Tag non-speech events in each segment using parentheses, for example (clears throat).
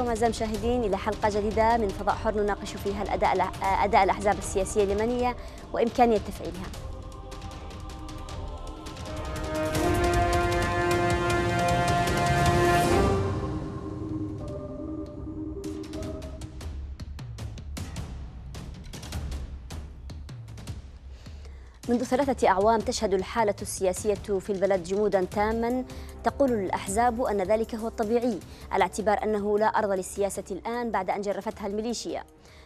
بكم أعزائي المشاهدين إلى حلقة جديدة من فضاء حر نناقش فيها الأداء الأحزاب السياسية اليمنية وإمكانية تفعيلها ثلاثة أعوام تشهد الحالة السياسية في البلد جمودا تاما تقول الأحزاب أن ذلك هو الطبيعي على اعتبار أنه لا أرض للسياسة الآن بعد أن جرفتها الميليشيا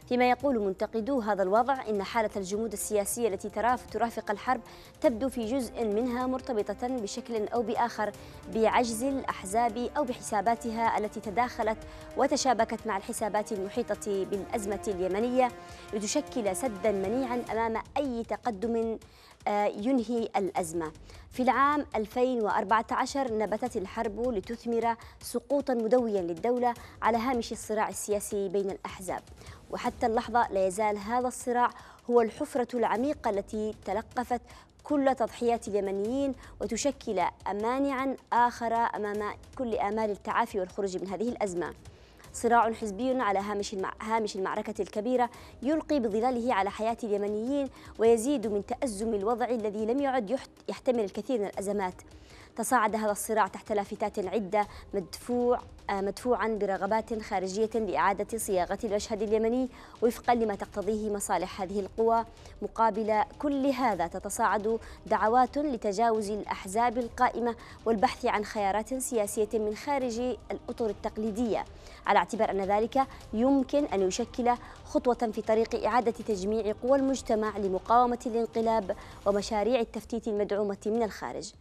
فيما يقول منتقدو هذا الوضع إن حالة الجمود السياسية التي تراف ترافق الحرب تبدو في جزء منها مرتبطة بشكل أو بآخر بعجز الأحزاب أو بحساباتها التي تداخلت وتشابكت مع الحسابات المحيطة بالأزمة اليمنية لتشكل سدا منيعا أمام أي تقدم ينهي الأزمة في العام 2014 نبتت الحرب لتثمر سقوطا مدويا للدولة على هامش الصراع السياسي بين الأحزاب وحتى اللحظة لا يزال هذا الصراع هو الحفرة العميقة التي تلقفت كل تضحيات اليمنيين وتشكل مانعا آخر أمام كل آمال التعافي والخروج من هذه الأزمة صراع حزبي على هامش هامش المعركة الكبيرة يلقي بظلاله على حياة اليمنيين ويزيد من تأزم الوضع الذي لم يعد يحتمل الكثير من الأزمات تصاعد هذا الصراع تحت لافتات عدة مدفوع مدفوعا برغبات خارجية لإعادة صياغة الأشهد اليمني وفقا لما تقتضيه مصالح هذه القوى مقابل كل هذا تتصاعد دعوات لتجاوز الأحزاب القائمة والبحث عن خيارات سياسية من خارج الأطر التقليدية على اعتبار أن ذلك يمكن أن يشكل خطوة في طريق إعادة تجميع قوى المجتمع لمقاومة الانقلاب ومشاريع التفتيت المدعومة من الخارج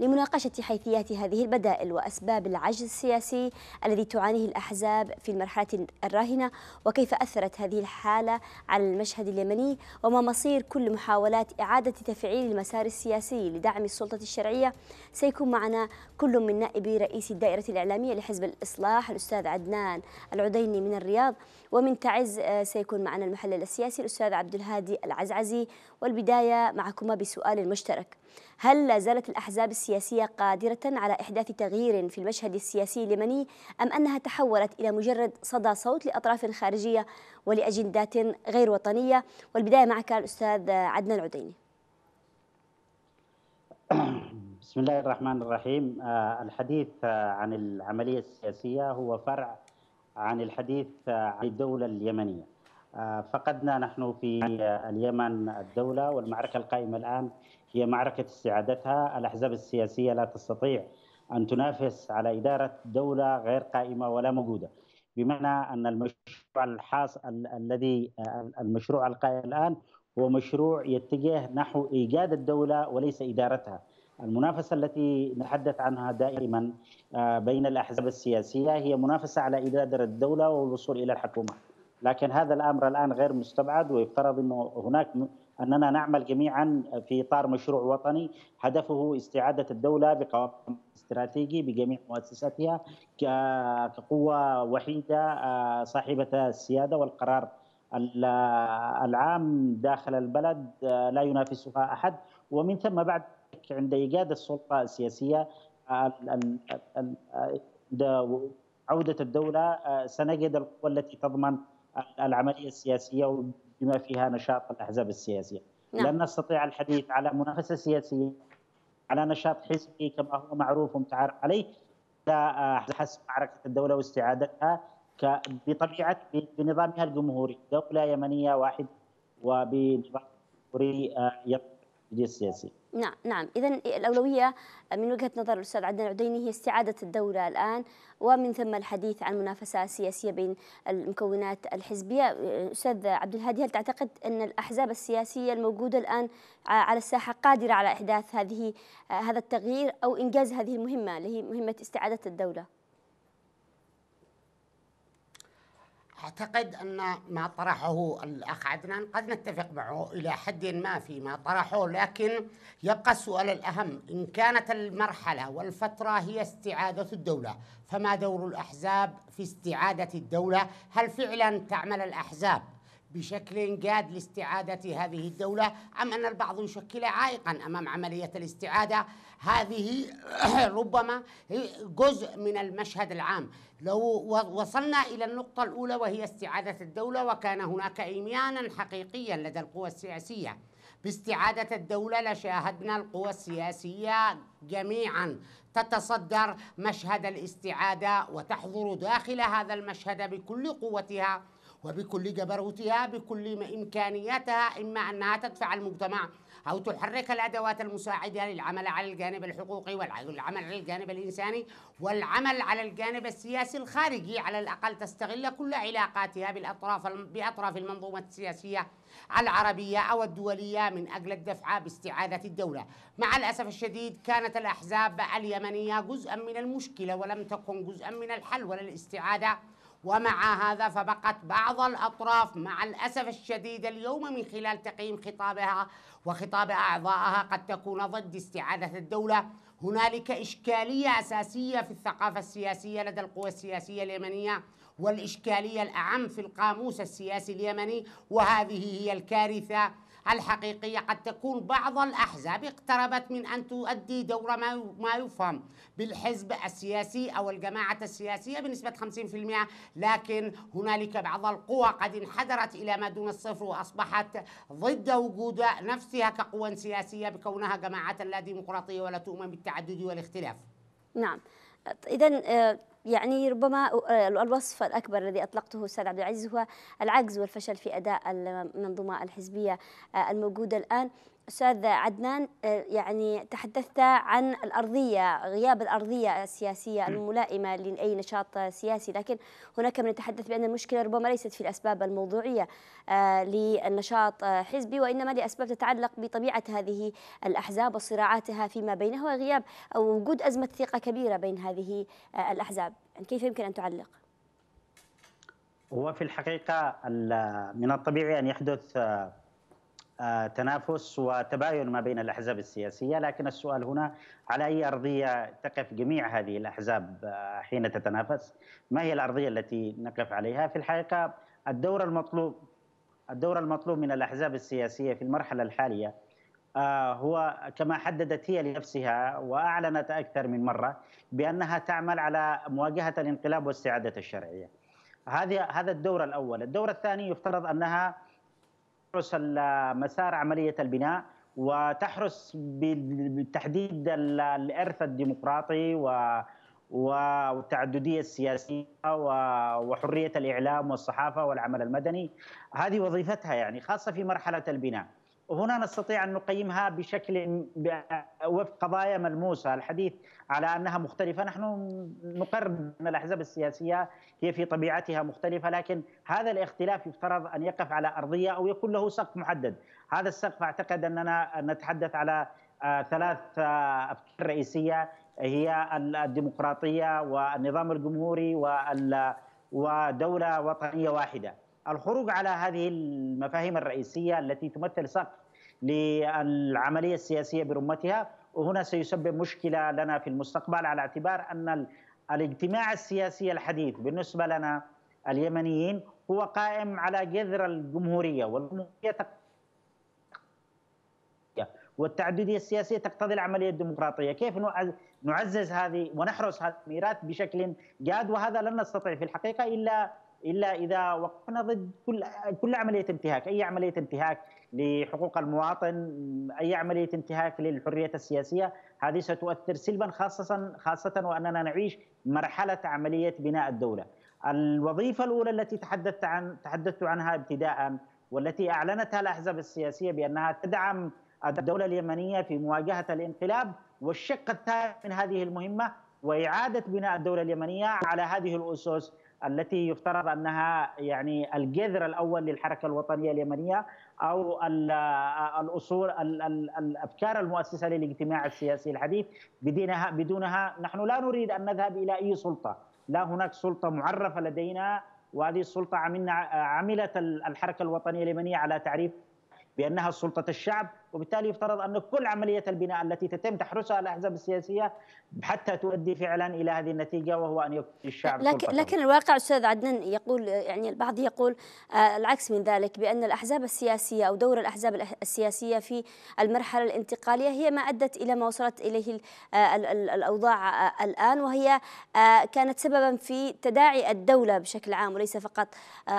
لمناقشة حيثيات هذه البدائل وأسباب العجز السياسي الذي تعانيه الأحزاب في المرحلة الراهنة وكيف أثرت هذه الحالة على المشهد اليمني وما مصير كل محاولات إعادة تفعيل المسار السياسي لدعم السلطة الشرعية سيكون معنا كل من نائبي رئيس الدائرة الإعلامية لحزب الإصلاح الأستاذ عدنان العديني من الرياض ومن تعز آه، سيكون معنا المحلل السياسي الأستاذ عبد الهادي العزعزي والبداية معكما بسؤال مشترك هل لا زالت الأحزاب السياسية قادرة على إحداث تغيير في المشهد السياسي اليمني أم أنها تحولت إلى مجرد صدى صوت لأطراف خارجية ولأجندات غير وطنية والبداية معك الأستاذ عدنان عديني (clears throat) بسم الله الرحمن الرحيم آه، الحديث آه، عن العملية السياسية هو فرع عن الحديث آه، عن الدولة اليمنية آه، فقدنا نحن في آه، اليمن الدولة والمعركة القائمة الآن هي معركة استعادتها الأحزاب السياسية لا تستطيع أن تنافس على إدارة دولة غير قائمة ولا موجودة بمعنى أن المشروع الحاص الذي آه، المشروع القائم الآن هو مشروع يتجه نحو إيجاد الدولة وليس إدارتها المنافسة التي نتحدث عنها دائما بين الأحزاب السياسية هي منافسة على إدارة الدولة والوصول إلى الحكومة لكن هذا الامر الان غير مستبعد ويفترض انه هناك اننا نعمل جميعا في اطار مشروع وطني هدفه استعاده الدوله بقوام استراتيجي بجميع مؤسساتها كقوه وحيده صاحبه السياده والقرار العام داخل البلد لا ينافسها احد ومن ثم بعد عند ايجاد السلطه السياسيه عوده الدوله سنجد القوه التي تضمن العمليه السياسيه وبما فيها نشاط الاحزاب السياسيه. نعم. لن نستطيع الحديث على منافسه سياسيه على نشاط حزبي كما هو معروف ومتعارف عليه حسب معركه الدوله واستعادتها بطبيعه بنظامها الجمهوري، دوله يمنيه واحده وبنظام جمهوري السياسي. آه، نعم نعم اذا الاولويه من وجهه نظر الاستاذ عدنان العديني هي استعاده الدوله الان ومن ثم الحديث عن منافسه سياسيه بين المكونات الحزبيه استاذ عبد الهادي هل تعتقد ان الاحزاب السياسيه الموجوده الان على الساحه قادره على احداث هذه هذا التغيير او انجاز هذه المهمه اللي هي مهمه استعاده الدوله أعتقد أن ما طرحه الأخ عدنان قد نتفق معه إلى حد ما فيما طرحه لكن يبقى السؤال الأهم إن كانت المرحلة والفترة هي استعادة الدولة فما دور الأحزاب في استعادة الدولة هل فعلا تعمل الأحزاب بشكل جاد لاستعادة هذه الدولة أم أن البعض يشكل عائقا أمام عملية الاستعادة هذه (clears throat) ربما جزء من المشهد العام لو وصلنا إلى النقطة الأولى وهي استعادة الدولة وكان هناك إيمانا حقيقيا لدى القوى السياسية باستعادة الدولة لشاهدنا القوى السياسية جميعا تتصدر مشهد الاستعادة وتحضر داخل هذا المشهد بكل قوتها وبكل جبروتها بكل إمكانيتها إما أنها تدفع المجتمع أو تحرك الأدوات المساعدة للعمل على الجانب الحقوقي والعمل على الجانب الإنساني والعمل على الجانب السياسي الخارجي على الأقل تستغل كل علاقاتها بالأطراف بأطراف المنظومة السياسية العربية أو الدولية من أجل الدفع باستعادة الدولة مع الأسف الشديد كانت الأحزاب اليمنية جزءا من المشكلة ولم تكن جزءا من الحل ولا الاستعادة ومع هذا فبقت بعض الأطراف مع الأسف الشديد اليوم من خلال تقييم خطابها وخطاب أعضائها قد تكون ضد استعادة الدولة هنالك إشكالية أساسية في الثقافة السياسية لدى القوى السياسية اليمنية والإشكالية الأعم في القاموس السياسي اليمني وهذه هي الكارثة الحقيقية قد تكون بعض الأحزاب اقتربت من أن تؤدي دور ما يفهم بالحزب السياسي أو الجماعة السياسية بنسبة 50% لكن هنالك بعض القوى قد انحدرت إلى ما دون الصفر وأصبحت ضد وجود نفسها كقوى سياسية بكونها جماعة لا ديمقراطية ولا تؤمن بالتعدد والاختلاف نعم إذا آه، يعني ربما آه، الوصف الأكبر الذي أطلقته أستاذ عبد العزيز هو العجز والفشل في أداء المنظومة الحزبية آه، الموجودة الآن أستاذ عدنان آه، يعني تحدثت عن الأرضية غياب الأرضية السياسية الملائمة لأي نشاط سياسي لكن هناك من يتحدث بأن المشكلة ربما ليست في الأسباب الموضوعية آه، للنشاط حزبي وإنما لأسباب تتعلق بطبيعة هذه الأحزاب وصراعاتها فيما بينها وغياب أو وجود أزمة ثقة كبيرة بين هذه آه، الأحزاب يعني كيف يمكن أن تعلق؟ هو في الحقيقة من الطبيعي أن يحدث آه، تنافس وتباين ما بين الاحزاب السياسيه، لكن السؤال هنا على اي ارضيه تقف جميع هذه الاحزاب آه، حين تتنافس؟ ما هي الارضيه التي نقف عليها؟ في الحقيقه الدور المطلوب الدور المطلوب من الاحزاب السياسيه في المرحله الحاليه آه، هو كما حددت هي لنفسها واعلنت اكثر من مره بانها تعمل على مواجهه الانقلاب واستعاده الشرعيه. هذه هذا الدور الاول، الدور الثاني يفترض انها تحرس مسار عمليه البناء وتحرس بالتحديد الارث الديمقراطي و والتعدديه السياسيه وحريه الاعلام والصحافه والعمل المدني هذه وظيفتها يعني خاصه في مرحله البناء هنا نستطيع ان نقيمها بشكل وفق قضايا ملموسه، الحديث على انها مختلفه، نحن نقر ان الاحزاب السياسيه هي في طبيعتها مختلفه، لكن هذا الاختلاف يفترض ان يقف على ارضيه او يكون له سقف محدد، هذا السقف اعتقد اننا نتحدث على آه، ثلاث آه، افكار رئيسيه هي الديمقراطيه والنظام الجمهوري ودوله وطنيه واحده. الخروج على هذه المفاهيم الرئيسيه التي تمثل سقف للعمليه السياسيه برمتها وهنا سيسبب مشكله لنا في المستقبل على اعتبار ان الاجتماع السياسي الحديث بالنسبه لنا اليمنيين هو قائم على جذر الجمهوريه والجمهوريه والتعدديه السياسيه تقتضي العمليه الديمقراطيه، كيف نعزز هذه ونحرس هذه الميراث بشكل جاد وهذا لن نستطيع في الحقيقه الا الا اذا وقفنا ضد كل كل عمليه انتهاك، اي عمليه انتهاك لحقوق المواطن، اي عمليه انتهاك للحريه السياسيه، هذه ستؤثر سلبا خاصه خاصه واننا نعيش مرحله عمليه بناء الدوله. الوظيفه الاولى التي تحدثت عن تحدثت عنها ابتداء والتي اعلنتها الاحزاب السياسيه بانها تدعم الدوله اليمنيه في مواجهه الانقلاب والشق الثاني من هذه المهمه واعاده بناء الدوله اليمنيه على هذه الاسس التي يفترض انها يعني الجذر الاول للحركه الوطنيه اليمنيه او الاصول الافكار المؤسسه للاجتماع السياسي الحديث بدونها بدونها نحن لا نريد ان نذهب الى اي سلطه، لا هناك سلطه معرفه لدينا وهذه السلطه عملنا عملت الحركه الوطنيه اليمنيه على تعريف بانها سلطه الشعب وبالتالي يفترض أن كل عملية البناء التي تتم تحرسها الأحزاب السياسية حتى تؤدي فعلا إلى هذه النتيجة وهو أن يكون الشعب لكن, لكن الواقع أستاذ عدنان يقول يعني البعض يقول آه، العكس من ذلك بأن الأحزاب السياسية أو دور الأحزاب السياسية في المرحلة الانتقالية هي ما أدت إلى ما وصلت إليه آه، الأوضاع آه، الآن وهي كانت سببا في تداعي الدولة بشكل عام وليس فقط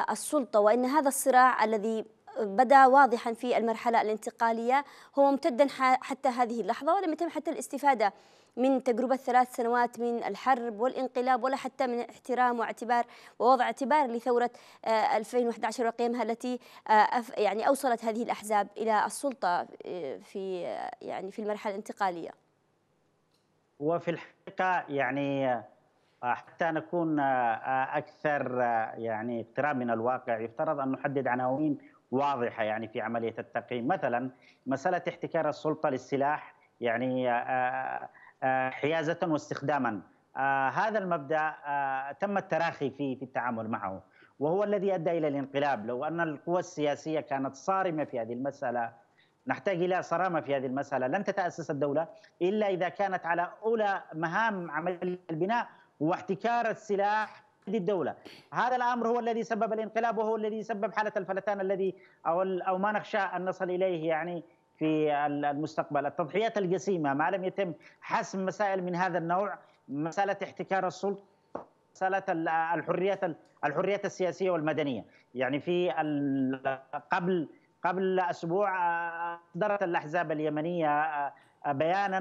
السلطة وإن هذا الصراع الذي بدا واضحا في المرحلة الانتقالية هو ممتدا حتى هذه اللحظة ولم يتم حتى الاستفادة من تجربة ثلاث سنوات من الحرب والانقلاب ولا حتى من احترام واعتبار ووضع اعتبار لثورة 2011 آه، وقيمها التي آه، يعني أوصلت هذه الأحزاب إلى السلطة آه، في يعني في المرحلة الانتقالية. وفي الحقيقة يعني حتى نكون أكثر يعني اقتراب من الواقع يفترض أن نحدد عناوين واضحه يعني في عمليه التقييم مثلا مساله احتكار السلطه للسلاح يعني آه، آه، آه، حيازه واستخداما هذا المبدا تم التراخي في في التعامل معه وهو الذي ادى الى الانقلاب لو ان القوى السياسيه كانت صارمه في هذه المساله نحتاج الى صرامه في هذه المساله لن تتاسس الدوله الا اذا كانت على اولى مهام عمليه البناء واحتكار السلاح الدوله هذا الامر هو الذي سبب الانقلاب وهو الذي سبب حاله الفلتان الذي او او ما نخشى ان نصل اليه يعني في المستقبل التضحيات الجسيمه ما لم يتم حسم مسائل من هذا النوع مساله احتكار السلطه مساله الحريات الحريات السياسيه والمدنيه يعني في قبل قبل اسبوع آه، اصدرت الاحزاب اليمنيه آه، آه، بيانا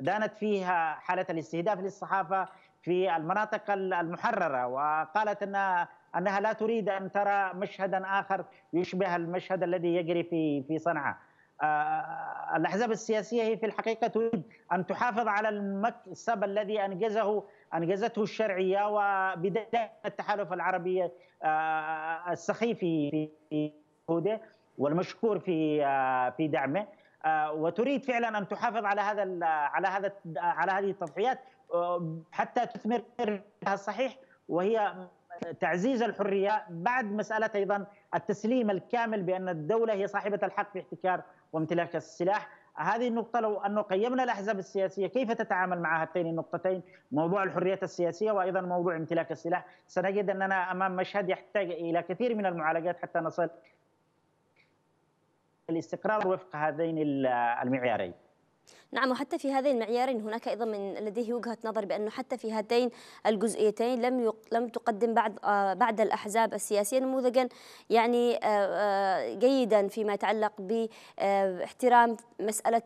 دانت فيها حاله الاستهداف للصحافه في المناطق المحرره وقالت انها انها لا تريد ان ترى مشهدا اخر يشبه المشهد الذي يجري في في صنعاء. آه، آه، الاحزاب السياسيه هي في الحقيقه تريد ان تحافظ على المكسب الذي انجزه انجزته الشرعيه وبدايه التحالف العربي آه، السخيف في هوده والمشكور في في دعمه وتريد فعلا ان تحافظ على هذا على هذا على هذه التضحيات حتى تثمرها صحيح وهي تعزيز الحريه بعد مساله ايضا التسليم الكامل بان الدوله هي صاحبه الحق في احتكار وامتلاك السلاح هذه النقطة لو أنه قيمنا الأحزاب السياسية كيف تتعامل مع هاتين النقطتين موضوع الحرية السياسية وأيضا موضوع امتلاك السلاح سنجد أننا أمام مشهد يحتاج إلى كثير من المعالجات حتى نصل الاستقرار وفق هذين المعيارين نعم وحتى في هذين المعيارين هناك ايضا من لديه وجهه نظر بانه حتى في هاتين الجزئيتين لم لم تقدم بعض آه، بعد الاحزاب السياسيه نموذجا يعني آه، آه، جيدا فيما يتعلق باحترام مساله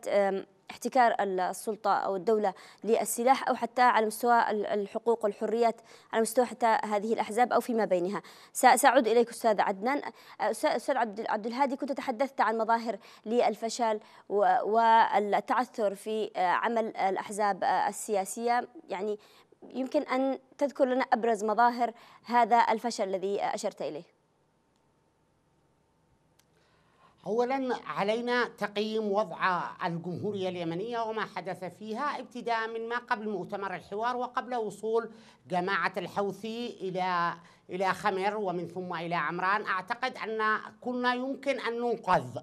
احتكار السلطة أو الدولة للسلاح أو حتى على مستوى الحقوق والحريات على مستوى حتى هذه الأحزاب أو فيما بينها سأعود إليك أستاذ عدنان أستاذ عبد الهادي كنت تحدثت عن مظاهر للفشل والتعثر في عمل الأحزاب السياسية يعني يمكن أن تذكر لنا أبرز مظاهر هذا الفشل الذي أشرت إليه أولا علينا تقييم وضع الجمهورية اليمنية وما حدث فيها ابتداء من ما قبل مؤتمر الحوار وقبل وصول جماعة الحوثي إلى إلى خمر ومن ثم إلى عمران أعتقد أن كنا يمكن أن ننقذ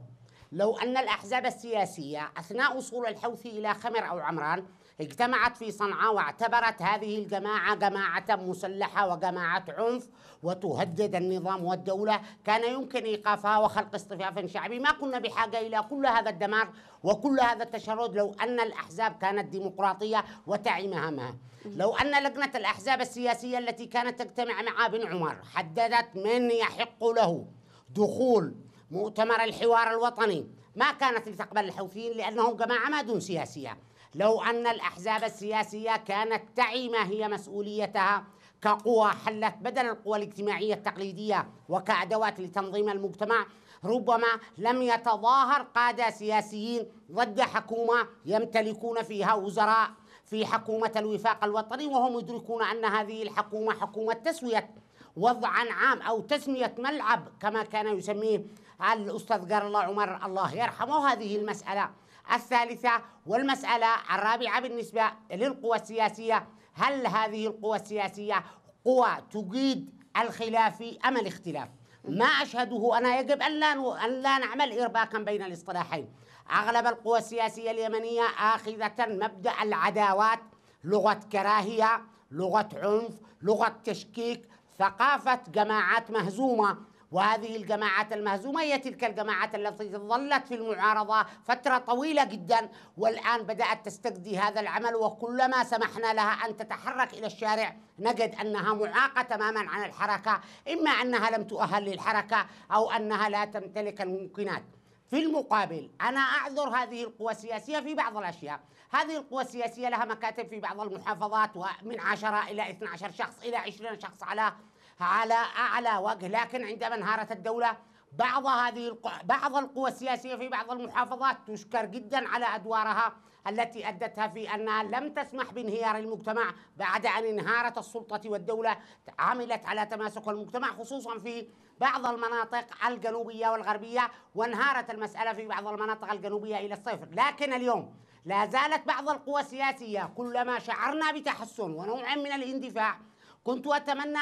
لو أن الأحزاب السياسية أثناء وصول الحوثي إلى خمر أو عمران اجتمعت في صنعاء واعتبرت هذه الجماعة جماعة مسلحة وجماعة عنف وتهدد النظام والدولة كان يمكن إيقافها وخلق اصطفاف شعبي ما كنا بحاجة إلى كل هذا الدمار وكل هذا التشرد لو أن الأحزاب كانت ديمقراطية وتعي مهامها لو أن لجنة الأحزاب السياسية التي كانت تجتمع مع بن عمر حددت من يحق له دخول مؤتمر الحوار الوطني ما كانت لتقبل الحوثيين لأنهم جماعة مادون سياسية لو أن الأحزاب السياسية كانت تعي ما هي مسؤوليتها كقوى حلت بدل القوى الاجتماعية التقليدية وكأدوات لتنظيم المجتمع ربما لم يتظاهر قادة سياسيين ضد حكومة يمتلكون فيها وزراء في حكومة الوفاق الوطني وهم يدركون أن هذه الحكومة حكومة تسوية وضعا عام أو تسمية ملعب كما كان يسميه الأستاذ قار الله عمر الله يرحمه هذه المسألة الثالثة والمسألة الرابعة بالنسبة للقوى السياسية هل هذه القوى السياسية قوى تجيد الخلاف أم الاختلاف ما أشهده أنا يجب أن لا, أن لا نعمل إرباكا بين الاصطلاحين أغلب القوى السياسية اليمنية آخذة مبدأ العداوات لغة كراهية لغة عنف لغة تشكيك ثقافة جماعات مهزومة وهذه الجماعات المهزومة هي تلك الجماعات التي ظلت في المعارضة فترة طويلة جدا والآن بدأت تستجدي هذا العمل وكلما سمحنا لها أن تتحرك إلى الشارع نجد أنها معاقة تماما عن الحركة إما أنها لم تؤهل للحركة أو أنها لا تمتلك الممكنات في المقابل أنا أعذر هذه القوى السياسية في بعض الأشياء هذه القوى السياسية لها مكاتب في بعض المحافظات ومن 10 إلى 12 شخص إلى 20 شخص على على اعلى وجه لكن عندما انهارت الدوله بعض هذه القو... بعض القوى السياسيه في بعض المحافظات تشكر جدا على ادوارها التي ادتها في انها لم تسمح بانهيار المجتمع بعد ان انهارت السلطه والدوله عملت على تماسك المجتمع خصوصا في بعض المناطق الجنوبيه والغربيه وانهارت المساله في بعض المناطق الجنوبيه الى الصفر، لكن اليوم لا زالت بعض القوى السياسيه كلما شعرنا بتحسن ونوع من الاندفاع كنت أتمنى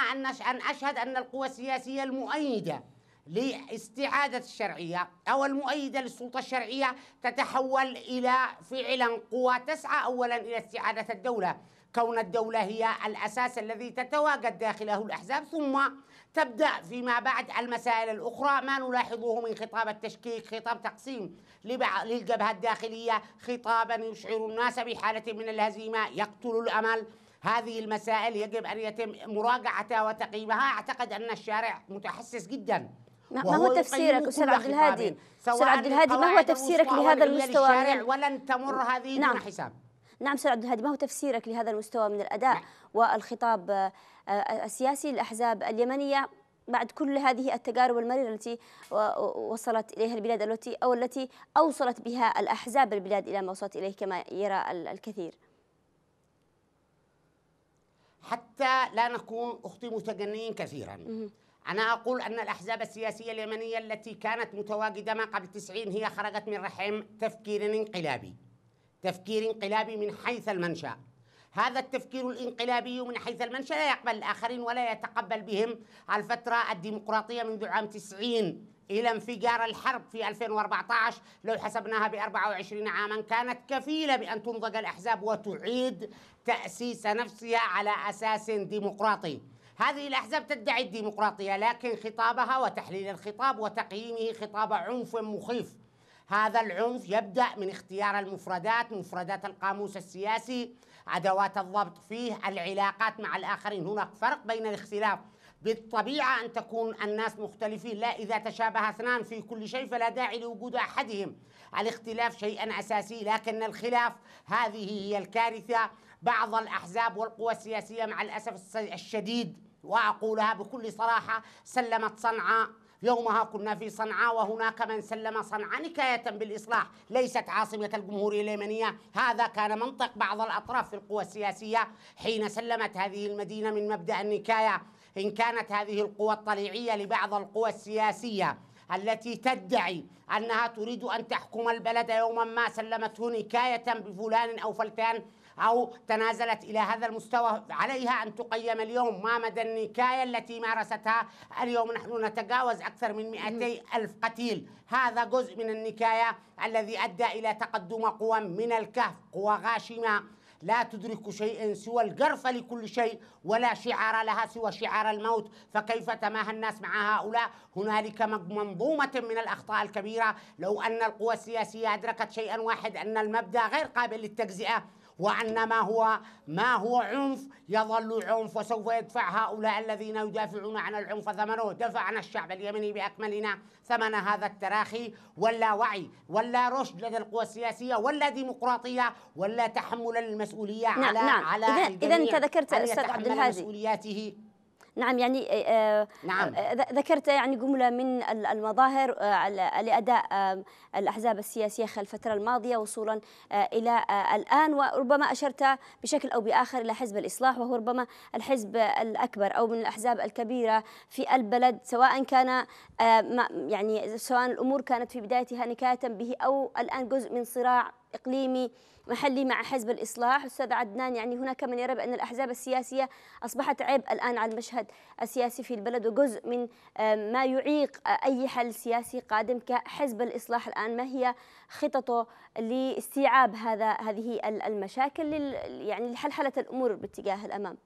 أن أشهد أن القوى السياسية المؤيدة لاستعادة الشرعية أو المؤيدة للسلطة الشرعية تتحول إلى فعلا قوى تسعى أولا إلى استعادة الدولة كون الدولة هي الأساس الذي تتواجد داخله الأحزاب ثم تبدأ فيما بعد المسائل الأخرى ما نلاحظه من خطاب التشكيك خطاب تقسيم للجبهة الداخلية خطابا يشعر الناس بحالة من الهزيمة يقتل الأمل هذه المسائل يجب أن يتم مراجعتها وتقييمها أعتقد أن الشارع متحسس جدا ما هو تفسيرك استاذ عبد الهادي استاذ عبد الهادي ما هو تفسيرك لهذا المستوى الشارع ولن تمر هذه نعم. دون حساب نعم استاذ عبد الهادي ما هو تفسيرك لهذا المستوى من الاداء نعم. والخطاب آه، آه، السياسي للاحزاب اليمنيه بعد كل هذه التجارب المريرة التي وصلت إليها البلاد التي أو التي أوصلت بها الأحزاب البلاد إلى ما وصلت إليه كما يرى الكثير حتى لا نكون أختي متجنين كثيرا أنا أقول أن الأحزاب السياسية اليمنية التي كانت متواجدة ما قبل التسعين هي خرجت من رحم تفكير انقلابي تفكير انقلابي من حيث المنشأ هذا التفكير الانقلابي من حيث المنشأ لا يقبل الآخرين ولا يتقبل بهم الفترة الديمقراطية منذ عام 90 إلى انفجار الحرب في 2014 لو حسبناها ب 24 عاما كانت كفيلة بأن تمضج الأحزاب وتعيد تأسيس نفسها على أساس ديمقراطي هذه الأحزاب تدعي الديمقراطية لكن خطابها وتحليل الخطاب وتقييمه خطاب عنف مخيف هذا العنف يبدأ من اختيار المفردات مفردات القاموس السياسي أدوات الضبط فيه العلاقات مع الآخرين هناك فرق بين الاختلاف بالطبيعة أن تكون الناس مختلفين لا إذا تشابه اثنان في كل شيء فلا داعي لوجود أحدهم الاختلاف شيئا أساسي لكن الخلاف هذه هي الكارثة بعض الأحزاب والقوى السياسية مع الأسف الشديد وأقولها بكل صراحة سلمت صنعاء يومها كنا في صنعاء وهناك من سلم صنعاء نكاية بالإصلاح ليست عاصمة الجمهورية اليمنية هذا كان منطق بعض الأطراف في القوى السياسية حين سلمت هذه المدينة من مبدأ النكاية إن كانت هذه القوى الطليعية لبعض القوى السياسية التي تدعي أنها تريد أن تحكم البلد يوما ما سلمته نكاية بفلان أو فلتان أو تنازلت إلى هذا المستوى عليها أن تقيم اليوم ما مدى النكاية التي مارستها اليوم نحن نتجاوز أكثر من 200 ألف قتيل هذا جزء من النكاية الذي أدى إلى تقدم قوى من الكهف قوى غاشمة لا تدرك شيئا سوى القرف لكل شيء ولا شعار لها سوى شعار الموت فكيف تماهى الناس مع هؤلاء هنالك منظومة من الأخطاء الكبيرة لو أن القوى السياسية أدركت شيئا واحد أن المبدأ غير قابل للتجزئة وأن ما هو ما هو عنف يظل عنف وسوف يدفع هؤلاء الذين يدافعون عن العنف ثمنه دفعنا الشعب اليمني بأكملنا ثمن هذا التراخي ولا وعي ولا رشد لدى القوى السياسية ولا ديمقراطية ولا تحمل المسؤولية نعم على نعم. على إذا أنت ذكرت الأستاذ عبد الهادي نعم يعني آه، آه، نعم آه، ذكرت يعني جملة من المظاهر لأداء الأحزاب السياسية خلال الفترة الماضية وصولا إلى الآن وربما أشرت بشكل أو بآخر إلى حزب الإصلاح وهو ربما الحزب الأكبر أو من الأحزاب الكبيرة في البلد سواء كان يعني سواء الأمور كانت في بدايتها نكاية به أو الآن جزء من صراع إقليمي محلي مع حزب الإصلاح أستاذ عدنان يعني هناك من يرى بأن الأحزاب السياسية أصبحت عيب الآن على المشهد السياسي في البلد وجزء من آه، ما يعيق آه، أي حل سياسي قادم كحزب الإصلاح الآن ما هي خططه لاستيعاب هذا هذه المشاكل يعني لحلحلة الأمور باتجاه الأمام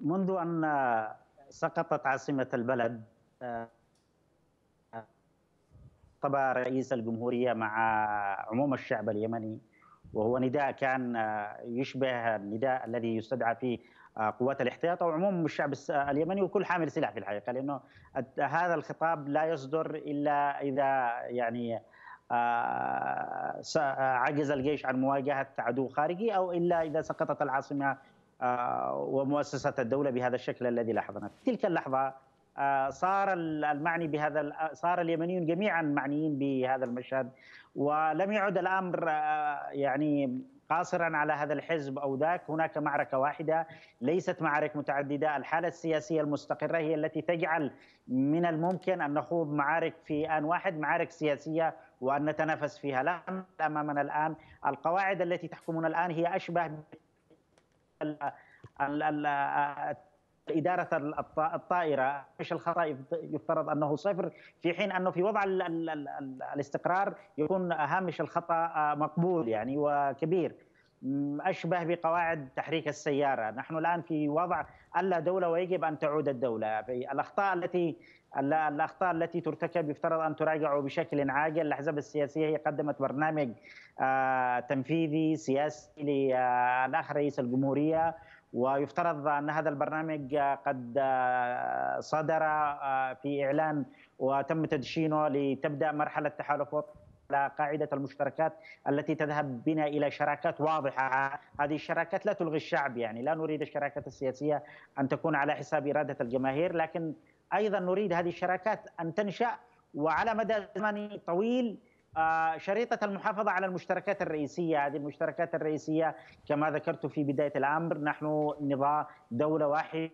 منذ أن سقطت عاصمة البلد آه، خطبها رئيس الجمهورية مع عموم الشعب اليمني وهو نداء كان آه، يشبه النداء الذي يستدعى فيه آه، قوات الاحتياط او عموم الشعب اليمني وكل حامل سلاح في الحقيقه لانه هذا الخطاب لا يصدر الا اذا يعني آه، عجز الجيش عن مواجهه عدو خارجي او الا اذا سقطت العاصمه ومؤسسه الدوله بهذا الشكل الذي لاحظنا في تلك اللحظه آه، صار المعني بهذا آه، صار اليمنيون جميعا معنيين بهذا المشهد ولم يعد الامر آه، يعني قاصرا على هذا الحزب او ذاك هناك معركه واحده ليست معارك متعدده الحاله السياسيه المستقره هي التي تجعل من الممكن ان نخوض معارك في ان واحد معارك سياسيه وان نتنافس فيها لا امامنا الان القواعد التي تحكمنا الان هي اشبه إدارة الطائرة مش الخطأ يفترض أنه صفر في حين أنه في وضع الاستقرار يكون هامش الخطأ آه، مقبول يعني وكبير أشبه بقواعد تحريك السيارة نحن الآن في وضع ألا دولة ويجب أن تعود الدولة في الأخطاء التي الأخطاء التي ترتكب يفترض أن تراجع بشكل عاجل الأحزاب السياسية هي قدمت برنامج آه، تنفيذي سياسي للأخ آه، رئيس الجمهورية ويفترض ان هذا البرنامج قد آه، صدر آه، في اعلان وتم تدشينه لتبدا مرحله تحالف على قاعدة المشتركات التي تذهب بنا إلى شراكات واضحة هذه الشراكات لا تلغي الشعب يعني لا نريد الشراكات السياسية أن تكون على حساب إرادة الجماهير لكن أيضا نريد هذه الشراكات أن تنشأ وعلى مدى زمني طويل آه، شريطة المحافظة على المشتركات الرئيسية هذه المشتركات الرئيسية كما ذكرت في بداية الأمر نحن نظام دولة واحدة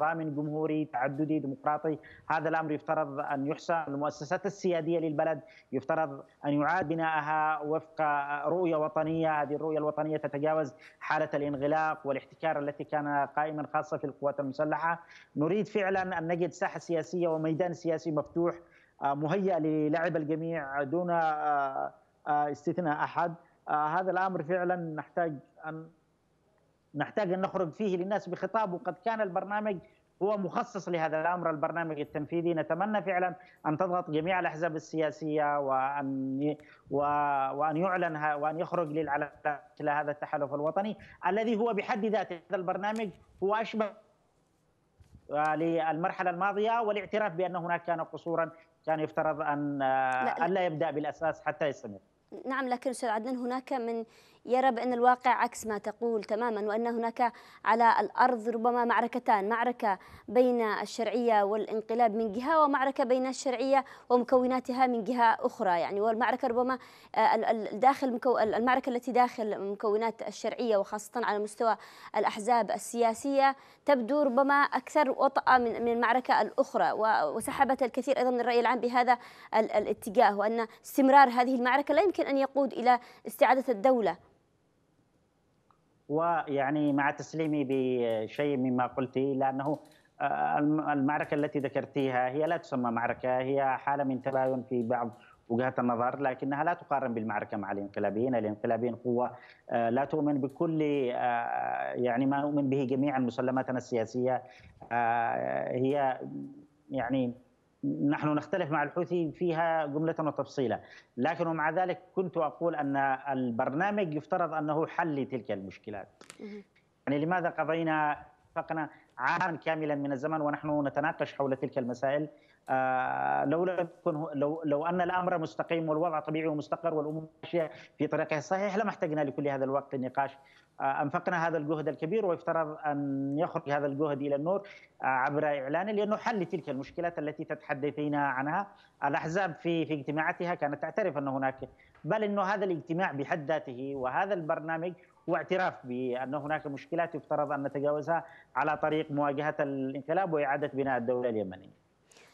نظام جمهوري تعددي ديمقراطي هذا الامر يفترض ان يحسن المؤسسات السياديه للبلد يفترض ان يعاد بنائها وفق رؤيه وطنيه هذه الرؤيه الوطنيه تتجاوز حاله الانغلاق والاحتكار التي كان قائما خاصه في القوات المسلحه نريد فعلا ان نجد ساحه سياسيه وميدان سياسي مفتوح آه، مهيئ للعب الجميع دون آه، آه، استثناء احد هذا الامر فعلا نحتاج ان نحتاج ان نخرج فيه للناس بخطاب وقد كان البرنامج هو مخصص لهذا الامر البرنامج التنفيذي نتمنى فعلا ان تضغط جميع الاحزاب السياسيه وان و... وان يعلن وان يخرج للعلن هذا التحالف الوطني الذي هو بحد ذاته هذا البرنامج هو اشبه للمرحله الماضيه والاعتراف بان هناك كان قصورا كان يفترض ان آه، لا, لا, لا يبدا بالاساس حتى يستمر نعم لكن استاذ عدنان هناك من يرى بأن الواقع عكس ما تقول تماما وأن هناك على الأرض ربما معركتان معركة بين الشرعية والانقلاب من جهة ومعركة بين الشرعية ومكوناتها من جهة أخرى يعني والمعركة ربما آه، داخل المعركة التي داخل مكونات الشرعية وخاصة على مستوى الأحزاب السياسية تبدو ربما أكثر وطأة من المعركة الأخرى وسحبت الكثير أيضا من الرأي العام بهذا الاتجاه وأن استمرار هذه المعركة لا يمكن أن يقود إلى استعادة الدولة ويعني مع تسليمي بشيء مما قلتي لانه آه، المعركه التي ذكرتيها هي لا تسمى معركه هي حاله من تباين في بعض وجهات النظر لكنها لا تقارن بالمعركه مع الانقلابيين، الانقلابيين قوه آه، لا تؤمن بكل آه، يعني ما نؤمن به جميعا مسلماتنا السياسيه هي يعني نحن نختلف مع الحوثي فيها جملة وتفصيلا لكن ومع ذلك كنت أقول أن البرنامج يفترض أنه حل لتلك المشكلات يعني لماذا قضينا فقنا عاما كاملا من الزمن ونحن نتناقش حول تلك المسائل لو لم يكن لو لو ان الامر مستقيم والوضع طبيعي ومستقر والامور ماشيه في طريقها الصحيح لما احتجنا لكل هذا الوقت النقاش آه، انفقنا هذا الجهد الكبير ويفترض ان يخرج هذا الجهد الى النور آه، عبر اعلانه لانه حل تلك المشكلات التي تتحدثين عنها الاحزاب في في اجتماعاتها كانت تعترف ان هناك بل انه هذا الاجتماع بحد ذاته وهذا البرنامج هو اعتراف بان هناك مشكلات يفترض ان نتجاوزها على طريق مواجهه الانقلاب واعاده بناء الدوله اليمنيه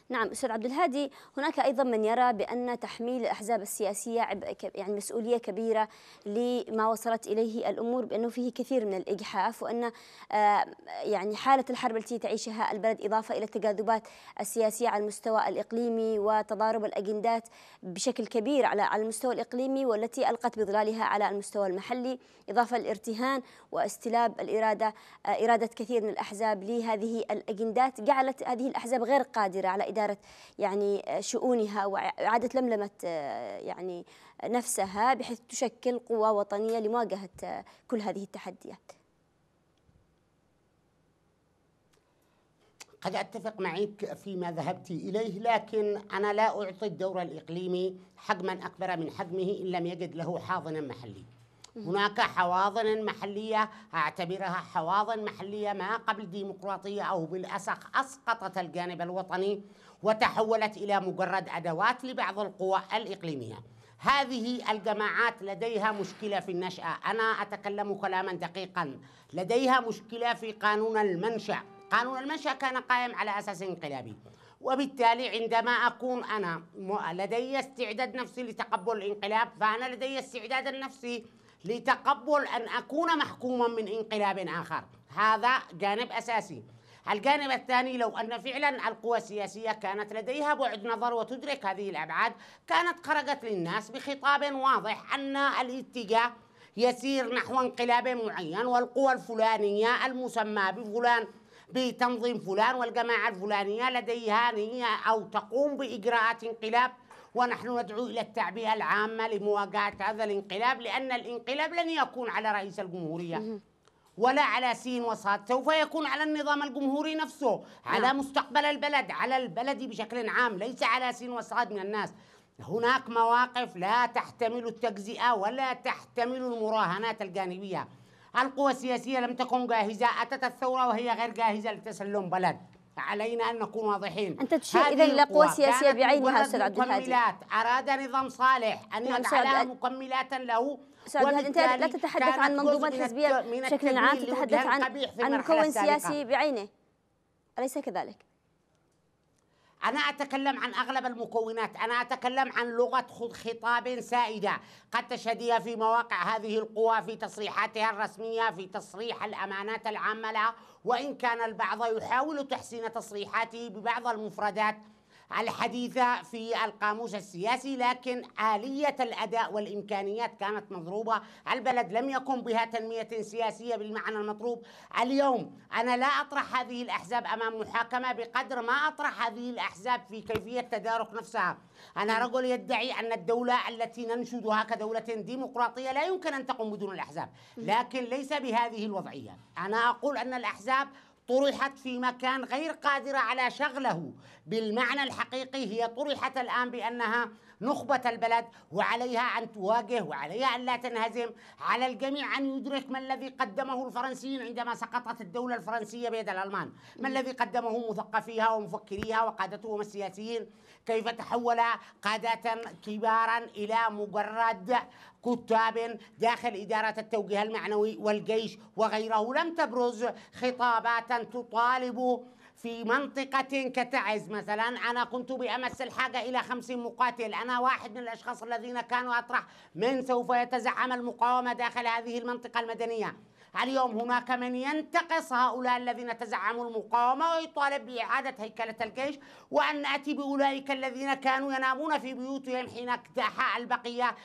نعم أستاذ عبد الهادي هناك أيضا من يرى بأن تحميل الأحزاب السياسية عبء يعني مسؤولية كبيرة لما وصلت إليه الأمور بأنه فيه كثير من الإجحاف وأن آه، يعني حالة الحرب التي تعيشها البلد إضافة إلى التجاذبات السياسية على المستوى الإقليمي وتضارب الأجندات بشكل كبير على على المستوى الإقليمي والتي ألقت بظلالها على المستوى المحلي إضافة للارتهان واستلاب الإرادة آه، إرادة كثير من الأحزاب لهذه الأجندات جعلت هذه الأحزاب غير قادرة على إدارة إدارة يعني آه، شؤونها وإعادة لملمة آه، يعني نفسها بحيث تشكل قوة وطنية لمواجهة آه، كل هذه التحديات قد أتفق معك فيما ذهبت إليه لكن أنا لا أعطي الدور الإقليمي حجما أكبر من حجمه إن لم يجد له حاضنا محلي هناك حواضن محلية أعتبرها حواضن محلية ما قبل ديمقراطية أو بالأسق أسقطت الجانب الوطني وتحولت إلى مجرد أدوات لبعض القوى الإقليمية هذه الجماعات لديها مشكلة في النشأة أنا أتكلم كلاما دقيقا لديها مشكلة في قانون المنشأ قانون المنشأ كان قائم على أساس انقلابي وبالتالي عندما أكون أنا لدي استعداد نفسي لتقبل الانقلاب فأنا لدي استعداد نفسي لتقبل أن أكون محكوما من انقلاب آخر هذا جانب أساسي الجانب الثاني لو أن فعلا القوى السياسية كانت لديها بعد نظر وتدرك هذه الأبعاد كانت خرجت للناس بخطاب واضح أن الاتجاه يسير نحو انقلاب معين والقوى الفلانية المسمى بفلان بتنظيم فلان والجماعة الفلانية لديها نية أو تقوم بإجراءات انقلاب ونحن ندعو إلى التعبئة العامة لمواجهة هذا الانقلاب لأن الانقلاب لن يكون على رئيس الجمهورية ولا على سين وصاد سوف يكون على النظام الجمهوري نفسه على نعم. مستقبل البلد على البلد بشكل عام ليس على سين وصاد من الناس هناك مواقف لا تحتمل التجزئة ولا تحتمل المراهنات الجانبية القوى السياسية لم تكن جاهزة أتت الثورة وهي غير جاهزة لتسلم بلد علينا أن نكون واضحين أنت تشير إذا قوى السياسية بعينها أستاذ عبد الهادي أراد نظام صالح أن نعم، يجعلها مكملات له انت لا يعني تتحدث عن منظومة حزبيه بشكل عام تتحدث عن عن مكون سياسي بعينه اليس كذلك؟ أنا أتكلم عن أغلب المكونات أنا أتكلم عن لغة خطاب سائدة قد تشهديها في مواقع هذه القوى في تصريحاتها الرسمية في تصريح الأمانات العامة لها وإن كان البعض يحاول تحسين تصريحاته ببعض المفردات الحديثة في القاموس السياسي لكن آلية الأداء والإمكانيات كانت مضروبة البلد لم يقم بها تنمية سياسية بالمعنى المطلوب اليوم أنا لا أطرح هذه الأحزاب أمام محاكمة بقدر ما أطرح هذه الأحزاب في كيفية تدارك نفسها أنا رجل يدعي أن الدولة التي ننشدها كدولة ديمقراطية لا يمكن أن تقوم بدون الأحزاب لكن ليس بهذه الوضعية أنا أقول أن الأحزاب طرحت في مكان غير قادرة على شغله بالمعنى الحقيقي هي طرحت الآن بأنها نخبة البلد وعليها أن تواجه وعليها أن لا تنهزم على الجميع أن يدرك ما الذي قدمه الفرنسيين عندما سقطت الدولة الفرنسية بيد الألمان ما الذي قدمه مثقفيها ومفكريها وقادتهم السياسيين كيف تحول قادة كبارا إلى مجرد كتاب داخل إدارة التوجيه المعنوي والجيش وغيره لم تبرز خطابات تطالب في منطقة كتعز مثلا أنا كنت بأمس الحاجة إلى خمسين مقاتل أنا واحد من الأشخاص الذين كانوا أطرح من سوف يتزعم المقاومة داخل هذه المنطقة المدنية اليوم هناك من ينتقص هؤلاء الذين تزعموا المقاومة ويطالب بإعادة هيكلة الجيش وأن نأتي بأولئك الذين كانوا ينامون في بيوتهم حين اجتاح البقية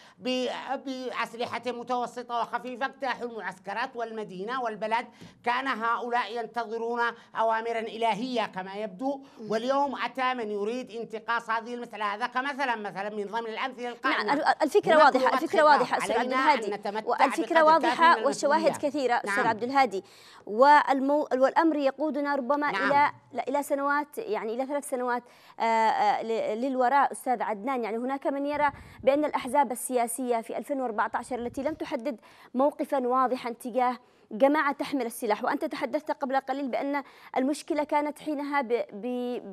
بأسلحة متوسطة وخفيفة اجتاحوا المعسكرات والمدينة والبلد كان هؤلاء ينتظرون أوامرا إلهية كما يبدو واليوم أتى من يريد انتقاص هذه المسألة هذا كمثلا مثلا من ضمن الأمثلة نعم، القائمة الفكرة واضحة الفكرة واضحة أستاذ عبد الهادي والفكرة واضحة والشواهد كثيرة نعم. أستاذ عبد الهادي والمو... والأمر يقودنا ربما نعم. إلى إلى سنوات يعني إلى ثلاث سنوات آه، آه، للوراء أستاذ عدنان يعني هناك من يرى بأن الأحزاب السياسية في 2014 التي لم تحدد موقفا واضحا تجاه جماعة تحمل السلاح وأنت تحدثت قبل قليل بأن المشكلة كانت حينها ب ب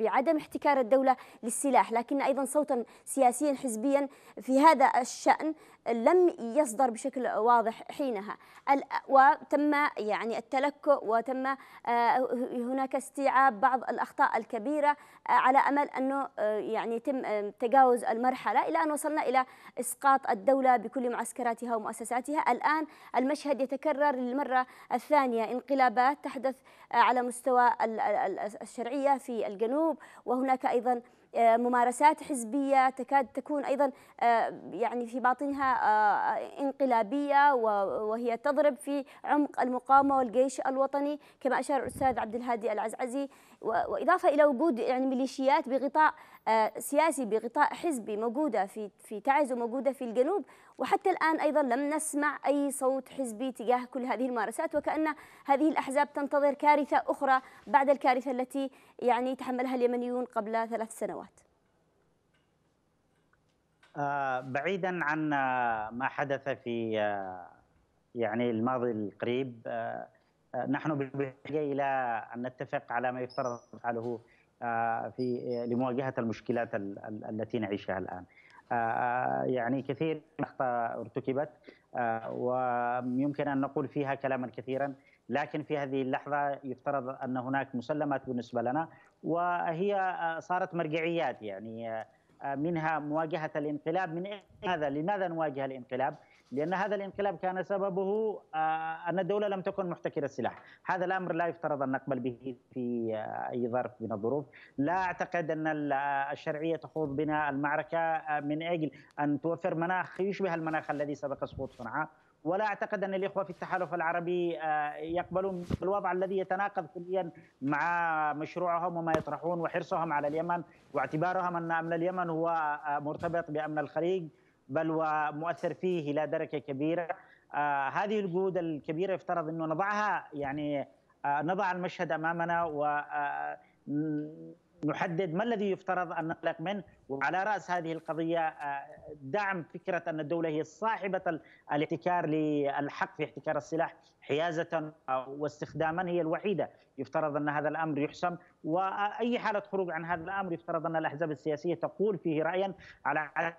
بعدم احتكار الدولة للسلاح لكن أيضا صوتا سياسيا حزبيا في هذا الشأن لم يصدر بشكل واضح حينها وتم يعني التلكؤ وتم آه، هناك استيعاب بعض الأخطاء الكبيرة آه، على أمل أنه آه، يعني يتم تجاوز المرحلة إلى أن وصلنا إلى إسقاط الدولة بكل معسكراتها ومؤسساتها الآن المشهد يتكرر للمرة الثانية انقلابات تحدث على مستوى الشرعية في الجنوب وهناك أيضا آه، ممارسات حزبية تكاد تكون أيضا آه، يعني في باطنها آه، انقلابية وهي تضرب في عمق المقاومة والجيش الوطني كما أشار الأستاذ عبد الهادي العزعزي واضافه الى وجود يعني ميليشيات بغطاء آه، سياسي بغطاء حزبي موجوده في في تعز وموجوده في الجنوب وحتى الان ايضا لم نسمع اي صوت حزبي تجاه كل هذه الممارسات وكان هذه الاحزاب تنتظر كارثه اخرى بعد الكارثه التي يعني تحملها اليمنيون قبل ثلاث سنوات. آه، بعيدا عن آه، ما حدث في يعني الماضي القريب نحن بحاجه الى ان نتفق على ما يفترض فعله آه، في لمواجهه المشكلات التي نعيشها الان. آه، آه، يعني كثير من الاخطاء ارتكبت ويمكن ان نقول فيها كلاما كثيرا لكن في هذه اللحظه يفترض ان هناك مسلمات بالنسبه لنا وهي صارت مرجعيات يعني منها مواجهه الانقلاب من هذا لماذا نواجه الانقلاب؟ لان هذا الانقلاب كان سببه آه، ان الدوله لم تكن محتكره السلاح، هذا الامر لا يفترض ان نقبل به في آه، اي ظرف من الظروف، لا اعتقد ان آه، الشرعيه تخوض بنا المعركه من اجل ان توفر مناخ يشبه المناخ الذي سبق سقوط صنعاء، ولا اعتقد ان الاخوه في التحالف العربي يقبلون الوضع الذي يتناقض كليا مع مشروعهم وما يطرحون وحرصهم على اليمن واعتبارهم ان امن اليمن هو مرتبط بامن الخليج بل ومؤثر فيه الى درجه كبيره آه، هذه الجهود الكبيره يفترض انه نضعها يعني آه، نضع المشهد امامنا و آه، نحدد ما الذي يفترض ان نقلق منه وعلى راس هذه القضيه دعم فكره ان الدوله هي صاحبه الاحتكار للحق في احتكار السلاح حيازه واستخداما هي الوحيده يفترض ان هذا الامر يحسم واي حاله خروج عن هذا الامر يفترض ان الاحزاب السياسيه تقول فيه رايا على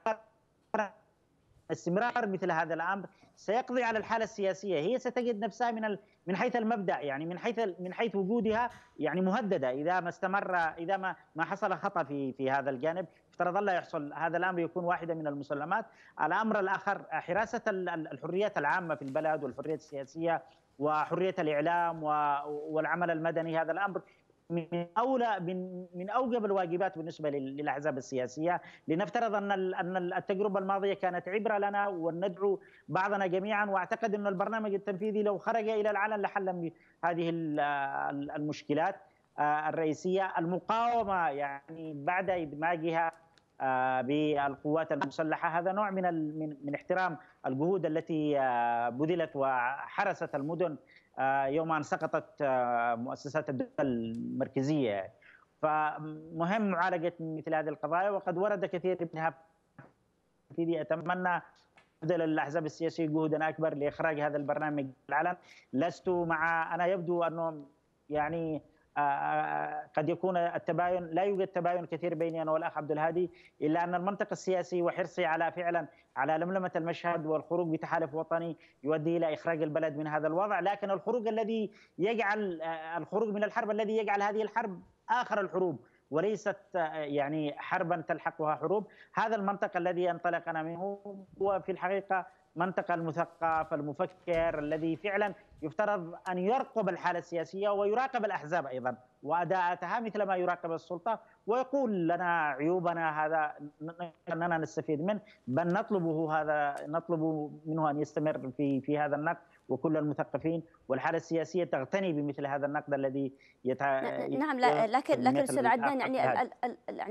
استمرار مثل هذا الامر سيقضي على الحاله السياسيه هي ستجد نفسها من ال... من حيث المبدا يعني من حيث من حيث وجودها يعني مهدده اذا ما استمر اذا ما ما حصل خطا في في هذا الجانب افترض الله يحصل هذا الامر يكون واحده من المسلمات الامر الاخر حراسه الحريات العامه في البلد والحريات السياسيه وحريه الاعلام والعمل المدني هذا الامر من اولى من من اوجب الواجبات بالنسبه للاحزاب السياسيه لنفترض ان ان التجربه الماضيه كانت عبره لنا وندعو بعضنا جميعا واعتقد ان البرنامج التنفيذي لو خرج الى العلن لحل هذه المشكلات آه، الرئيسيه المقاومه يعني بعد ادماجها آه، بالقوات المسلحه هذا نوع من من احترام الجهود التي آه، بذلت وحرست المدن آه، يوم ان سقطت آه، مؤسسات الدوله المركزيه فمهم معالجه مثل هذه القضايا وقد ورد كثير منها في اتمنى بدل الاحزاب السياسيه جهودا اكبر لاخراج هذا البرنامج العلن لست مع انا يبدو انه يعني قد يكون التباين لا يوجد تباين كثير بيني انا والاخ عبد الهادي الا ان المنطق السياسي وحرصي على فعلا على لملمه المشهد والخروج بتحالف وطني يؤدي الى اخراج البلد من هذا الوضع، لكن الخروج الذي يجعل الخروج من الحرب الذي يجعل هذه الحرب اخر الحروب وليست يعني حربا تلحقها حروب، هذا المنطق الذي انطلقنا منه هو في الحقيقه منطق المثقف المفكر الذي فعلا يفترض أن يرقب الحالة السياسية ويراقب الأحزاب أيضا وأداءتها ما يراقب السلطة ويقول لنا عيوبنا هذا أننا نستفيد منه بل نطلبه هذا نطلب منه أن يستمر في في هذا النقد وكل المثقفين والحاله السياسيه تغتني بمثل هذا النقد الذي يتع... نعم لكن لكن استاذ عدنان يعني يعني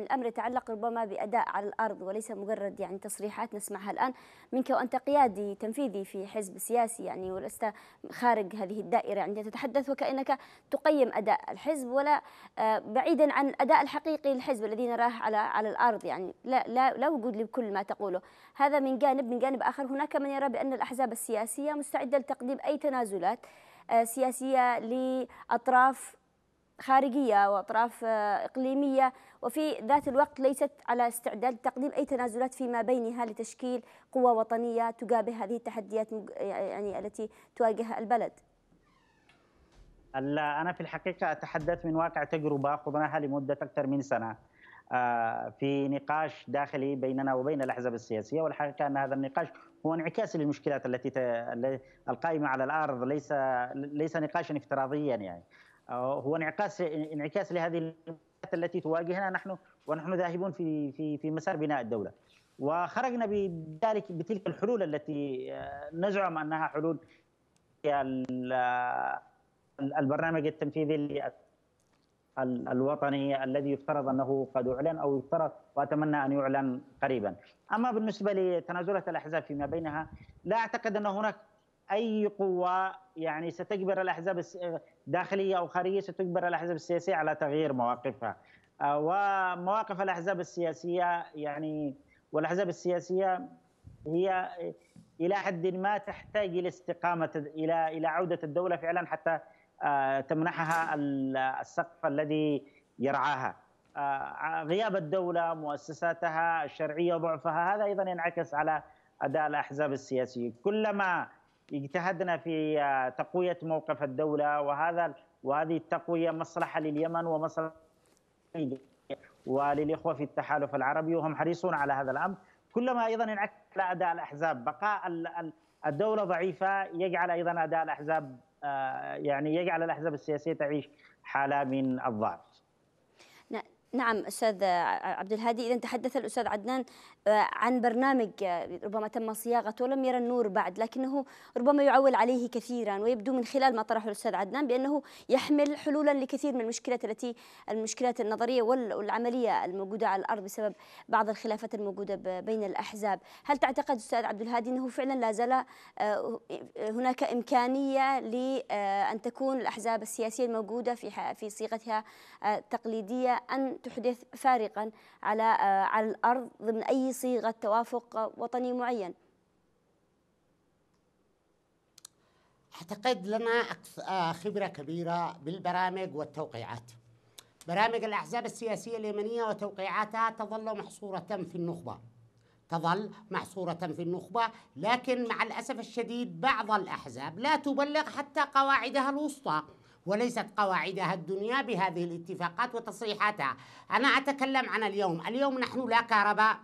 الامر يتعلق ربما باداء على الارض وليس مجرد يعني تصريحات نسمعها الان منك وانت قيادي تنفيذي في حزب سياسي يعني ولست خارج خارج هذه الدائرة عندما تتحدث وكأنك تقيم أداء الحزب ولا آه، بعيدا عن الأداء الحقيقي للحزب الذي نراه على على الأرض يعني لا لا لا وجود لكل ما تقوله هذا من جانب من جانب آخر هناك من يرى بأن الأحزاب السياسية مستعدة لتقديم أي تنازلات آه، سياسية لأطراف خارجية وأطراف آه، إقليمية وفي ذات الوقت ليست على استعداد لتقديم أي تنازلات فيما بينها لتشكيل قوة وطنية تقابل هذه التحديات يعني التي تواجه البلد أنا في الحقيقة أتحدث من واقع تجربة خضناها لمدة أكثر من سنة آه، في نقاش داخلي بيننا وبين الاحزاب السياسيه والحقيقه ان هذا النقاش هو انعكاس للمشكلات التي القائمه على الارض ليس ليس نقاشا افتراضيا يعني آه، هو انعكاس انعكاس لهذه التي تواجهنا نحن ونحن ذاهبون في في في مسار بناء الدوله وخرجنا بذلك بتلك الحلول التي آه، نزعم انها حلول آه، البرنامج التنفيذي الوطني الذي يفترض انه قد اعلن او يفترض واتمنى ان يعلن قريبا. اما بالنسبه لتنازلات الاحزاب فيما بينها لا اعتقد ان هناك اي قوه يعني ستجبر الاحزاب الداخليه او خارجيه ستجبر الاحزاب السياسيه على تغيير مواقفها آه، ومواقف الاحزاب السياسيه يعني والاحزاب السياسيه هي الى حد ما تحتاج الى استقامه الى الى عوده الدوله فعلا حتى آه، تمنحها السقف الذي يرعاها آه، غياب الدوله مؤسساتها الشرعيه وضعفها هذا ايضا ينعكس على اداء الاحزاب السياسيه كلما اجتهدنا في آه، تقويه موقف الدوله وهذا وهذه التقويه مصلحه لليمن ومصلحه وللاخوه في التحالف العربي وهم حريصون على هذا الامر كلما ايضا انعكس على اداء الاحزاب بقاء الدوله ضعيفه يجعل ايضا اداء الاحزاب آه، يعني يجعل الاحزاب السياسيه تعيش حاله من الضعف نعم استاذ عبد الهادي اذا تحدث الاستاذ عدنان آه، عن برنامج آه، ربما تم صياغته ولم يرى النور بعد لكنه ربما يعول عليه كثيرا ويبدو من خلال ما طرحه الاستاذ عدنان بانه يحمل حلولا لكثير من المشكلات التي المشكلات النظريه والعمليه الموجوده على الارض بسبب بعض الخلافات الموجوده بين الاحزاب هل تعتقد استاذ عبد الهادي انه فعلا لا زال آه، هناك امكانيه لان تكون الاحزاب السياسيه الموجوده في في صيغتها التقليديه ان تحدث فارقا على آه، على الارض ضمن اي صيغه توافق وطني معين اعتقد لنا آه، خبره كبيره بالبرامج والتوقيعات برامج الاحزاب السياسيه اليمنيه وتوقيعاتها تظل محصوره في النخبه تظل محصورة في النخبة لكن مع الأسف الشديد بعض الأحزاب لا تبلغ حتى قواعدها الوسطى وليست قواعدها الدنيا بهذه الاتفاقات وتصريحاتها أنا أتكلم عن اليوم اليوم نحن لا كهرباء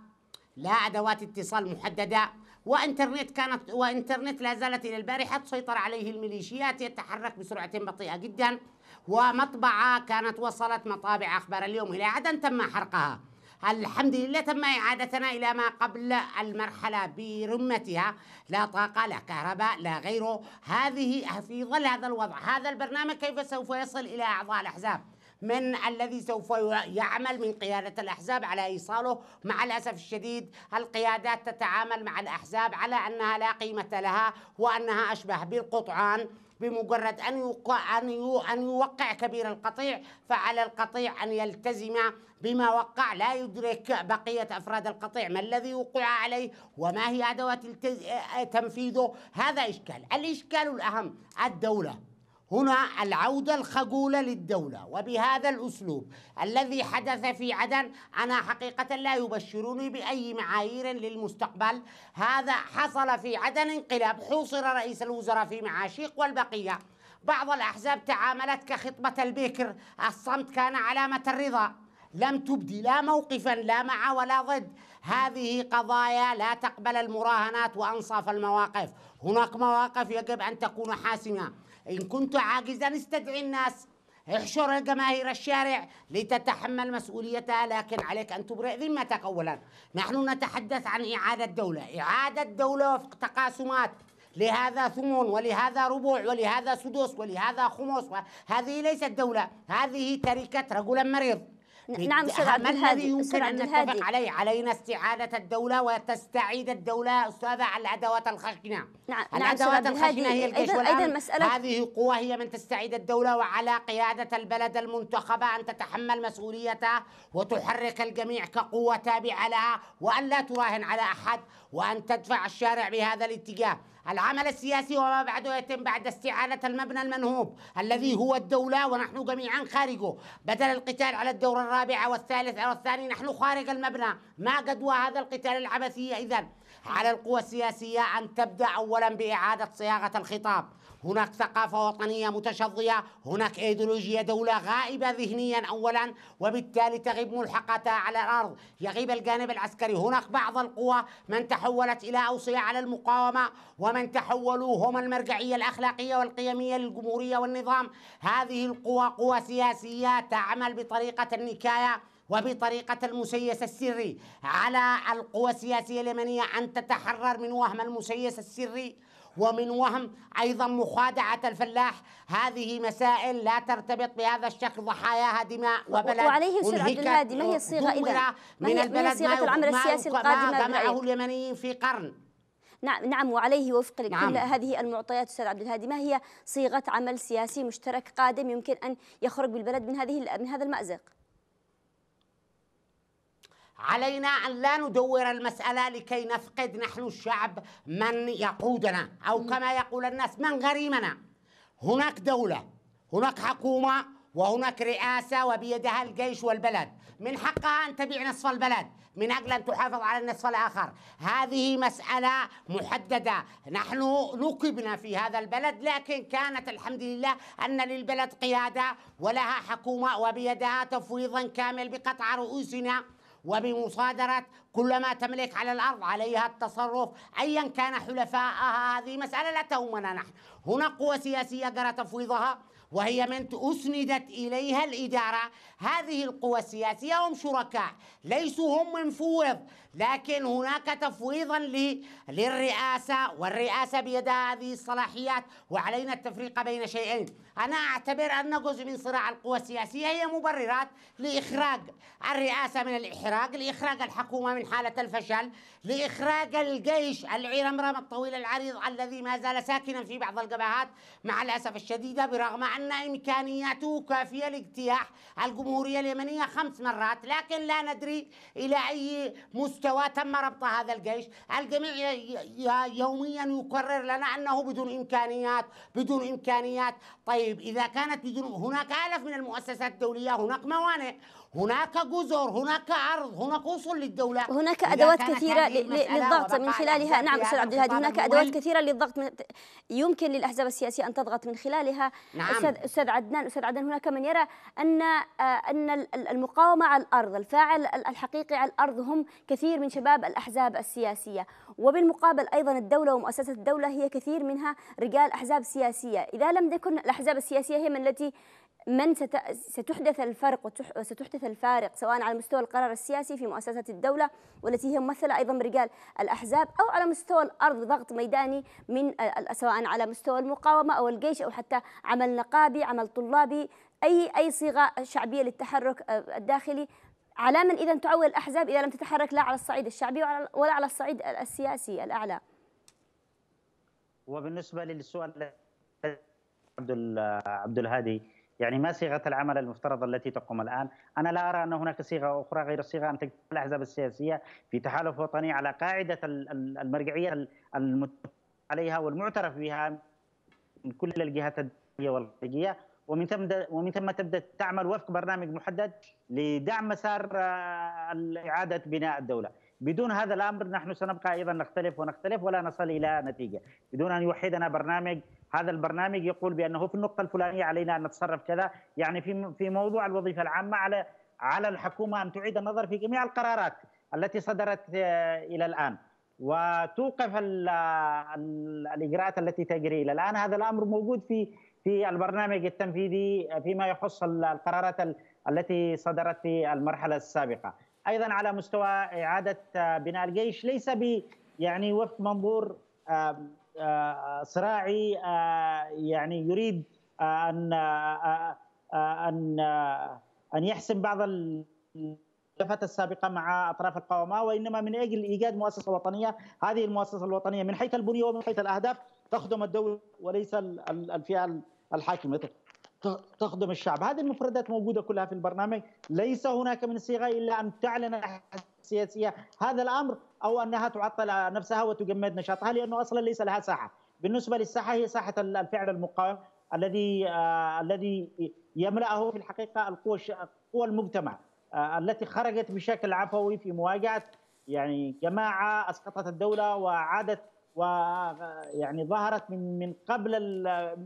لا أدوات اتصال محددة وانترنت كانت وانترنت لا زالت الى البارحه تسيطر عليه الميليشيات يتحرك بسرعه بطيئه جدا ومطبعه كانت وصلت مطابع اخبار اليوم الى عدن تم حرقها الحمد لله تم إعادتنا إلى ما قبل المرحلة برمتها لا طاقة لا كهرباء لا غيره هذه في ظل هذا الوضع هذا البرنامج كيف سوف يصل إلى أعضاء الأحزاب من الذي سوف يعمل من قيادة الأحزاب على إيصاله مع الأسف الشديد القيادات تتعامل مع الأحزاب على أنها لا قيمة لها وأنها أشبه بالقطعان بمجرد أن يوقع أن يوقع كبير القطيع فعلى القطيع أن يلتزم بما وقع لا يدرك بقية أفراد القطيع ما الذي وقع عليه وما هي أدوات آه، آه، تنفيذه هذا إشكال الإشكال الأهم الدولة هنا العودة الخجولة للدولة وبهذا الأسلوب الذي حدث في عدن أنا حقيقة لا يبشرني بأي معايير للمستقبل هذا حصل في عدن انقلاب حوصر رئيس الوزراء في معاشيق والبقية بعض الأحزاب تعاملت كخطبة البكر الصمت كان علامة الرضا لم تبدي لا موقفا لا مع ولا ضد هذه قضايا لا تقبل المراهنات وأنصاف المواقف هناك مواقف يجب أن تكون حاسمة إن كنت عاجزا استدعي الناس احشر جماهير الشارع لتتحمل مسؤوليتها لكن عليك أن تبرئ ذمتك أولا نحن نتحدث عن إعادة دولة إعادة دولة وفق تقاسمات لهذا ثمن ولهذا ربع ولهذا سدس ولهذا خمس هذه ليست دولة هذه تركة رجلا مريض نعم استاذ عبد الهادي الذي يمكن ان نتفق عليه علينا استعاده الدوله وتستعيد الدوله استاذه على الادوات الخشنه نعم الادوات نعم الخشنه هي الجيش أيضا, أيضا مسألة هذه قوه هي من تستعيد الدوله وعلى قياده البلد المنتخبه ان تتحمل مسؤوليتها وتحرك الجميع كقوه تابعه لها وان لا تراهن على احد وأن تدفع الشارع بهذا الاتجاه العمل السياسي وما بعده يتم بعد استعادة المبنى المنهوب الذي هو الدولة ونحن جميعا خارجه بدل القتال على الدور الرابع والثالث على الثاني نحن خارج المبنى ما قدوى هذا القتال العبثي إذا على القوى السياسية أن تبدأ أولا بإعادة صياغة الخطاب هناك ثقافة وطنية متشظية هناك ايديولوجيا دولة غائبة ذهنيا أولا وبالتالي تغيب ملحقتها على الأرض يغيب الجانب العسكري هناك بعض القوى من تحولت إلى أوصية على المقاومة ومن تحولوا هم المرجعية الأخلاقية والقيمية للجمهورية والنظام هذه القوى قوى سياسية تعمل بطريقة النكاية وبطريقة المسيس السري على القوى السياسية اليمنية أن تتحرر من وهم المسيس السري ومن وهم أيضا مخادعة الفلاح هذه مسائل لا ترتبط بهذا الشكل ضحاياها دماء وبلد وعليه سيد عبد الهادي ما هي الصيغة إذا من هي البلد صيغة العمل السياسي القادم معه اليمنيين في قرن نعم نعم وعليه وفق نعم. كل هذه المعطيات استاذ عبد الهادي ما هي صيغه عمل سياسي مشترك قادم يمكن ان يخرج بالبلد من هذه من هذا المازق؟ علينا أن لا ندور المسألة لكي نفقد نحن الشعب من يقودنا أو كما يقول الناس من غريمنا هناك دولة هناك حكومة وهناك رئاسة وبيدها الجيش والبلد من حقها أن تبيع نصف البلد من أجل أن تحافظ على النصف الآخر هذه مسألة محددة نحن نقبنا في هذا البلد لكن كانت الحمد لله أن للبلد قيادة ولها حكومة وبيدها تفويضا كامل بقطع رؤوسنا وبمصادرة كل ما تملك على الأرض عليها التصرف أيا كان حلفائها هذه مسألة لا تهمنا نحن هناك قوة سياسية جرى تفويضها وهي من أسندت إليها الإدارة هذه القوى السياسية هم شركاء ليسوا هم منفوض لكن هناك تفويضا للرئاسة والرئاسة بيدها هذه الصلاحيات وعلينا التفريق بين شيئين أنا أعتبر أن جزء من صراع القوى السياسية هي مبررات لإخراج الرئاسة من الإحراج لإخراج الحكومة من من حالة الفشل لإخراج الجيش العرمرم الطويل العريض الذي ما زال ساكنا في بعض الجبهات مع الأسف الشديد برغم أن إمكانياته كافية لاجتياح الجمهورية اليمنية خمس مرات لكن لا ندري إلى أي مستوى تم ربط هذا الجيش الجميع يوميا يكرر لنا أنه بدون إمكانيات بدون إمكانيات طيب إذا كانت بدون هناك آلاف من المؤسسات الدولية هناك موانئ هناك جزر هناك عرض هناك وصول للدولة هناك أدوات كثيرة للضغط من خلالها نعم أستاذ عبد الهادي هناك أدوات كثيرة للضغط من... يمكن للأحزاب السياسية أن تضغط من خلالها نعم. أستاذ أستاذ عدنان أستاذ عدنان هناك من يرى أن آه، أن المقاومة على الأرض الفاعل الحقيقي على الأرض هم كثير من شباب الأحزاب السياسية وبالمقابل أيضا الدولة ومؤسسة الدولة هي كثير منها رجال أحزاب سياسية إذا لم تكن الأحزاب السياسية هي من التي من ستحدث الفرق وستحدث الفارق سواء على مستوى القرار السياسي في مؤسسات الدولة والتي هي ممثلة أيضا برجال الأحزاب أو على مستوى الأرض ضغط ميداني من سواء على مستوى المقاومة أو الجيش أو حتى عمل نقابي عمل طلابي أي أي صيغة شعبية للتحرك آه، الداخلي على من إذا تعول الأحزاب إذا لم تتحرك لا على الصعيد الشعبي ولا على الصعيد السياسي الأعلى وبالنسبة للسؤال عبد عبد الهادي يعني ما صيغه العمل المفترض التي تقوم الان؟ انا لا ارى ان هناك صيغه اخرى غير الصيغه ان تجعل الاحزاب السياسيه في تحالف وطني على قاعده المرجعيه المتفق عليها والمعترف بها من كل الجهات الدوليه والخارجيه ومن ثم ومن ثم تبدا تعمل وفق برنامج محدد لدعم مسار آه، اعاده بناء الدوله. بدون هذا الامر نحن سنبقى ايضا نختلف ونختلف ولا نصل الى نتيجه، بدون ان يوحدنا برنامج هذا البرنامج يقول بانه في النقطه الفلانيه علينا ان نتصرف كذا يعني في في موضوع الوظيفه العامه على على الحكومه ان تعيد النظر في جميع القرارات التي صدرت آه، الى الان وتوقف الاجراءات التي تجري الى الان هذا الامر موجود في في البرنامج التنفيذي فيما يخص القرارات التي صدرت في المرحله السابقه ايضا على مستوى اعاده آه، بناء الجيش ليس ب يعني وفق منظور صراعي آه، يعني يريد آه، ان آه، ان ان يحسم بعض الملفات السابقه مع اطراف القوامه وانما من اجل ايجاد مؤسسه وطنيه، هذه المؤسسه الوطنيه من حيث البنيه ومن حيث الاهداف تخدم الدوله وليس الفئه الحاكمه تخدم الشعب، هذه المفردات موجوده كلها في البرنامج، ليس هناك من صيغه الا ان تعلن السياسيه هذا الامر او انها تعطل نفسها وتجمد نشاطها لانه اصلا ليس لها ساحه بالنسبه للساحه هي ساحه الفعل المقاوم الذي آه، الذي يملاه في الحقيقه القوى قوى المجتمع آه، التي خرجت بشكل عفوي في مواجهه يعني جماعه اسقطت الدوله وعادت ويعني ظهرت من من قبل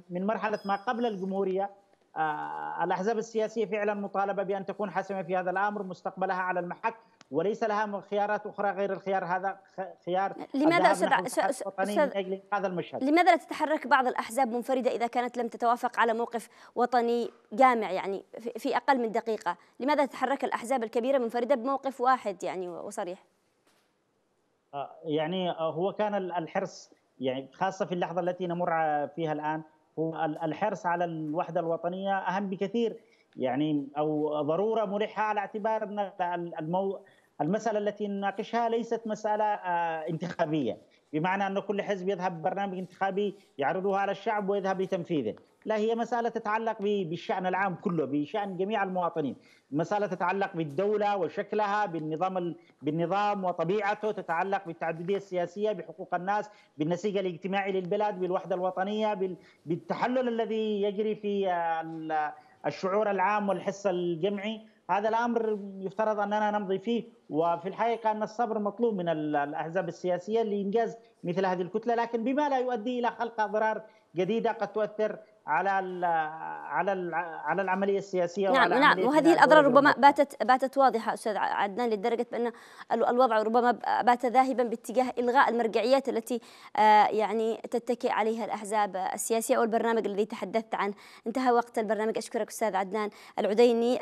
من مرحله ما قبل الجمهوريه آه، الاحزاب السياسيه فعلا مطالبه بان تكون حاسمه في هذا الامر مستقبلها على المحك وليس لها خيارات اخرى غير الخيار هذا خيار لماذا استاذ هذا المشهد لماذا لا تتحرك بعض الاحزاب منفرده اذا كانت لم تتوافق على موقف وطني جامع يعني في اقل من دقيقه لماذا تتحرك الاحزاب الكبيره منفرده بموقف واحد يعني وصريح آه، يعني آه، هو كان الحرص يعني خاصه في اللحظه التي نمر فيها الان هو الحرص على الوحده الوطنيه اهم بكثير يعني او ضروره ملحه على اعتبار ان المو... المساله التي نناقشها ليست مساله آه، انتخابيه بمعنى ان كل حزب يذهب ببرنامج انتخابي يعرضه على الشعب ويذهب لتنفيذه لا هي مساله تتعلق بالشان العام كله بشان جميع المواطنين مساله تتعلق بالدوله وشكلها بالنظام بالنظام وطبيعته تتعلق بالتعدديه السياسيه بحقوق الناس بالنسيج الاجتماعي للبلاد بالوحده الوطنيه بالتحلل الذي يجري في الشعور العام والحس الجمعي هذا الامر يفترض اننا نمضي فيه وفي الحقيقه ان الصبر مطلوب من الاحزاب السياسيه لانجاز مثل هذه الكتله لكن بما لا يؤدي الى خلق اضرار جديده قد تؤثر على على على العمليه السياسيه نعم وعلى نعم وهذه الاضرار ربما باتت باتت واضحه استاذ عدنان لدرجه بان الوضع ربما بات ذاهبا باتجاه الغاء المرجعيات التي آه، يعني تتكئ عليها الاحزاب السياسيه او البرنامج الذي تحدثت عنه انتهى وقت البرنامج اشكرك استاذ عدنان العديني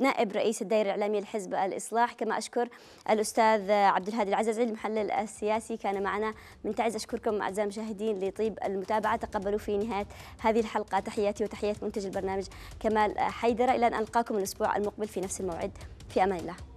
نائب رئيس الدائره الاعلاميه لحزب الاصلاح كما اشكر الاستاذ عبد الهادي العزازي المحلل السياسي كان معنا من تعز اشكركم اعزائي المشاهدين لطيب المتابعه تقبلوا في نهايه هذه هذه الحلقة تحياتي وتحيات منتج البرنامج كمال حيدرة إلى أن ألقاكم الأسبوع المقبل في نفس الموعد في أمان الله